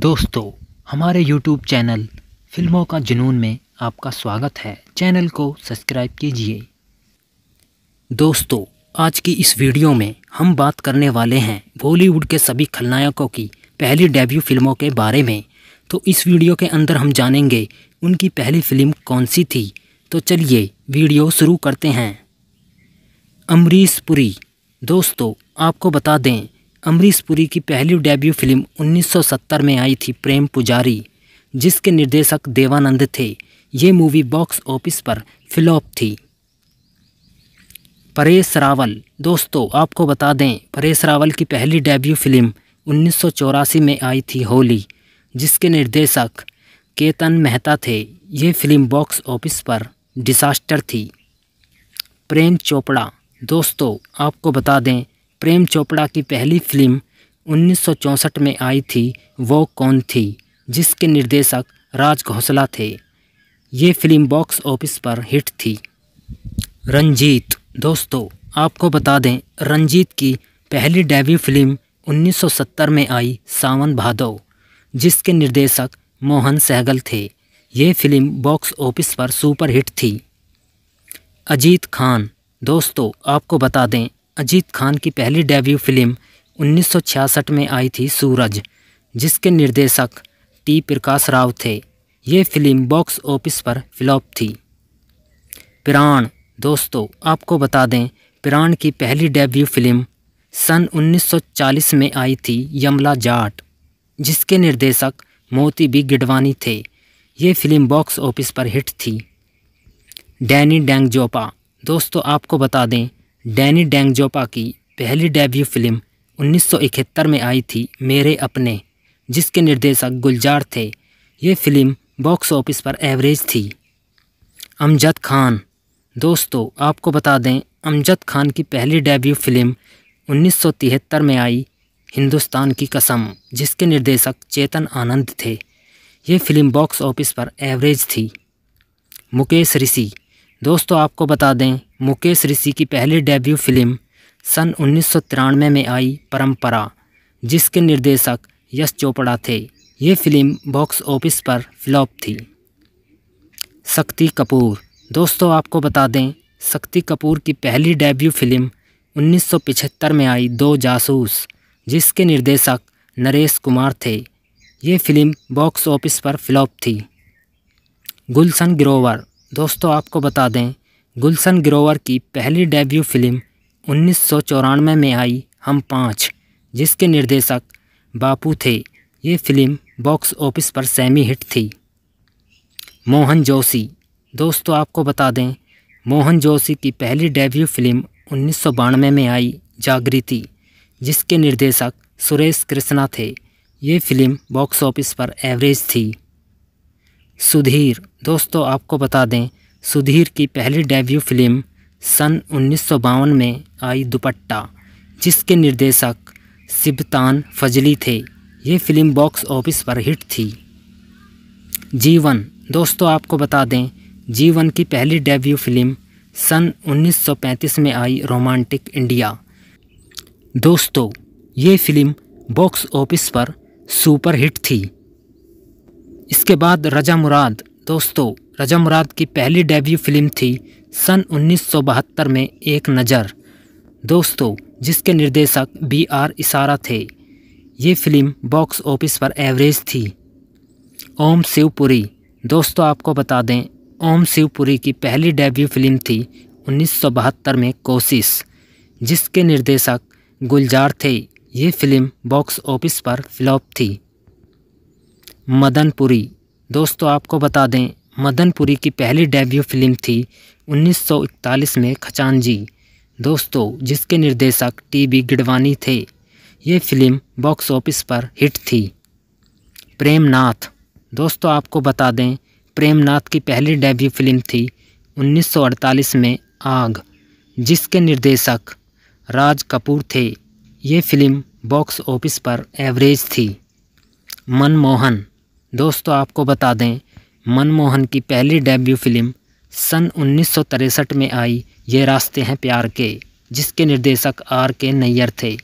दोस्तों हमारे YouTube channel फिल्मों का जुनून में आपका स्वागत है चैनल को सब्सक्राइब कीजिए दोस्तों आज की इस वीडियो में हम बात करने वाले हैं बॉलीवुड के सभी खलनायकों की पहली डेब्यू फिल्मों के बारे में तो इस वीडियो के अंदर हम जानेंगे उनकी पहली फिल्म कौन सी थी तो चलिए वीडियो शुरू करते हैं अमरीश पुरी दोस्तों आपको बता दें अमरीश पुरी की पहली डेब्यू फिल्म 1970 में आई थी प्रेम पुजारी जिसके निर्देशक देवानंद थे ये मूवी बॉक्स ऑफिस पर फ्लॉप थी परेश रावल दोस्तों आपको बता दें परेश रावल की पहली डेब्यू फिल्म उन्नीस में आई थी होली जिसके निर्देशक केतन मेहता थे ये फिल्म बॉक्स ऑफिस पर डिसास्टर थी प्रेम चोपड़ा दोस्तों आपको बता दें प्रेम चोपड़ा की पहली फिल्म 1964 में आई थी वो कौन थी जिसके निर्देशक राज घोसला थे ये फिल्म बॉक्स ऑफिस पर हिट थी रंजीत दोस्तों आपको बता दें रंजीत की पहली डेब्यू फिल्म 1970 में आई सावन भादो जिसके निर्देशक मोहन सहगल थे ये फिल्म बॉक्स ऑफिस पर सुपरहिट थी अजीत खान दोस्तों आपको बता दें अजीत खान की पहली डेब्यू फिल्म 1966 में आई थी सूरज जिसके निर्देशक टी प्रकाश राव थे ये फिल्म बॉक्स ऑफिस पर फ्लॉप थी प्राण दोस्तों आपको बता दें प्राण की पहली डेब्यू फिल्म सन 1940 में आई थी यमला जाट जिसके निर्देशक मोती बी गिडवानी थे ये फिल्म बॉक्स ऑफिस पर हिट थी डैनी डेंगजोपा दोस्तों आपको बता दें डैनी डेंगजोपा की पहली डेब्यू फिल्म 1971 में आई थी मेरे अपने जिसके निर्देशक गुलजार थे ये फिल्म बॉक्स ऑफिस पर एवरेज थी अमजद खान दोस्तों आपको बता दें अमजद खान की पहली डेब्यू फिल्म 1973 में आई हिंदुस्तान की कसम जिसके निर्देशक चेतन आनंद थे ये फिल्म बॉक्स ऑफिस पर एवरेज थी मुकेश ऋषि दोस्तों आपको बता दें मुकेश ऋषि की पहली डेब्यू फिल्म सन उन्नीस में आई परंपरा जिसके निर्देशक यश चोपड़ा थे ये फिल्म बॉक्स ऑफिस पर फ्लॉप थी शक्ति कपूर दोस्तों आपको बता दें शक्ति कपूर की पहली डेब्यू फिल्म 1975 में आई दो जासूस जिसके निर्देशक नरेश कुमार थे ये फिल्म बॉक्स ऑफिस पर फ्लॉप थी गुलशन ग्रोवर दोस्तों आपको बता दें गुलशन ग्रोवर की पहली डेब्यू फिल्म उन्नीस में आई हम पाँच जिसके निर्देशक बापू थे ये फिल्म बॉक्स ऑफिस पर सेमी हिट थी मोहन जोशी दोस्तों आपको बता दें मोहन जोशी की पहली डेब्यू फिल्म उन्नीस में आई जागृति जिसके निर्देशक सुरेश कृष्णा थे ये फिल्म बॉक्स ऑफिस पर एवरेज थी सुधीर दोस्तों आपको बता दें सुधीर की पहली डेब्यू फिल्म सन उन्नीस में आई दुपट्टा जिसके निर्देशक सिबतान फजली थे ये फिल्म बॉक्स ऑफिस पर हिट थी जीवन दोस्तों आपको बता दें जीवन की पहली डेब्यू फिल्म सन 1935 में आई रोमांटिक इंडिया दोस्तों ये फिल्म बॉक्स ऑफिस पर सुपर हिट थी इसके बाद रजा मुराद दोस्तों रजा मुराद की पहली डेब्यू फिल्म थी सन 1972 में एक नज़र दोस्तों जिसके निर्देशक बी आर इशारा थे ये फिल्म बॉक्स ऑफिस पर एवरेज थी ओम शिवपुरी दोस्तों आपको बता दें ओम शिवपुरी की पहली डेब्यू फिल्म थी 1972 में कोशिश जिसके निर्देशक गुलजार थे ये फिल्म बॉक्स ऑफिस पर फ्लॉप थी मदनपुरी दोस्तों आपको बता दें मदनपुरी की पहली डेब्यू फिल्म थी 1941 में खचान जी दोस्तों जिसके निर्देशक टी बी गिडवानी थे ये फिल्म बॉक्स ऑफिस पर हिट थी प्रेमनाथ दोस्तों आपको बता दें प्रेमनाथ की पहली डेब्यू फिल्म थी 1948 में आग जिसके निर्देशक राज कपूर थे ये फिल्म बॉक्स ऑफिस पर एवरेज थी मनमोहन दोस्तों आपको बता दें मनमोहन की पहली डेब्यू फिल्म सन उन्नीस में आई ये रास्ते हैं प्यार के जिसके निर्देशक आर के नैयर थे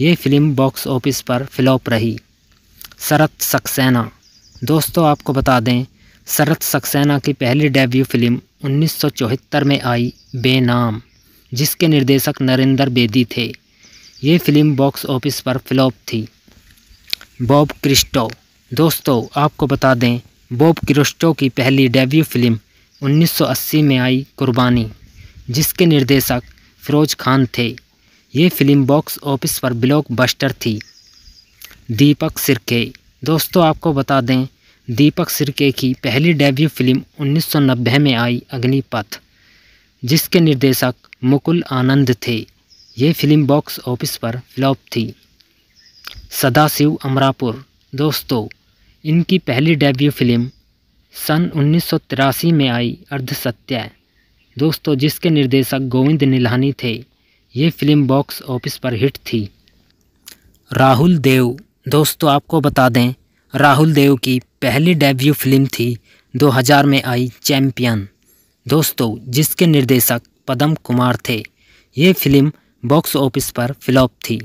ये फिल्म बॉक्स ऑफिस पर फ्लॉप रही शरत सक्सेना दोस्तों आपको बता दें शरत सक्सेना की पहली डेब्यू फिल्म उन्नीस में आई बेनाम जिसके निर्देशक नरेंद्र बेदी थे ये फिल्म बॉक्स ऑफिस पर फ्लॉप थी बॉब क्रिस्टो दोस्तों आपको बता दें बॉब क्रिस्टो की पहली डेब्यू फिल्म 1980 में आई कुर्बानी जिसके निर्देशक फिरोज खान थे ये फिल्म बॉक्स ऑफिस पर ब्लॉकबस्टर थी दीपक सिरके दोस्तों आपको बता दें दीपक सिरके की पहली डेब्यू फिल्म 1990 में आई अग्निपथ जिसके निर्देशक मुकुल आनंद थे ये फिल्म बॉक्स ऑफिस पर फ्लॉप थी सदाशिव अमरापुर दोस्तों इनकी पहली डेब्यू फिल्म सन उन्नीस में आई अर्धसत्या दोस्तों जिसके निर्देशक गोविंद नीलानी थे ये फिल्म बॉक्स ऑफिस पर हिट थी राहुल देव दोस्तों आपको बता दें राहुल देव की पहली डेब्यू फिल्म थी 2000 में आई चैम्पियन दोस्तों जिसके निर्देशक पदम कुमार थे ये फिल्म बॉक्स ऑफिस पर फ्लॉप थी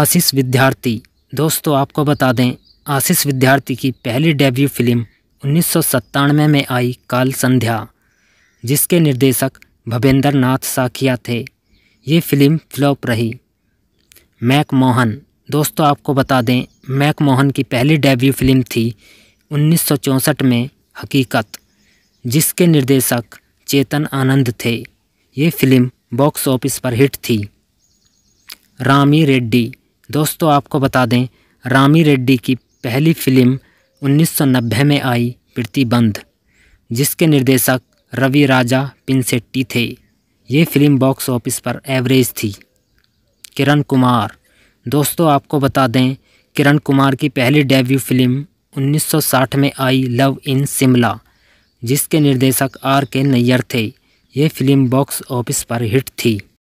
आशीष विद्यार्थी दोस्तों आपको बता दें आशीष विद्यार्थी की पहली डेब्यू फिल्म उन्नीस में आई काल संध्या जिसके निर्देशक भवेंद्र नाथ साखिया थे ये फिल्म फ्लॉप रही मैक मोहन दोस्तों आपको बता दें मैक मोहन की पहली डेब्यू फिल्म थी उन्नीस में हकीकत जिसके निर्देशक चेतन आनंद थे ये फिल्म बॉक्स ऑफिस पर हिट थी रामी रेड्डी दोस्तों आपको बता दें रामी रेड्डी की पहली फिल्म 1990 में आई प्रतिबंध जिसके निर्देशक रवि राजा पिनसेट्टी थे ये फिल्म बॉक्स ऑफिस पर एवरेज थी किरण कुमार दोस्तों आपको बता दें किरण कुमार की पहली डेब्यू फिल्म 1960 में आई लव इन शिमला जिसके निर्देशक आर के नैयर थे ये फिल्म बॉक्स ऑफिस पर हिट थी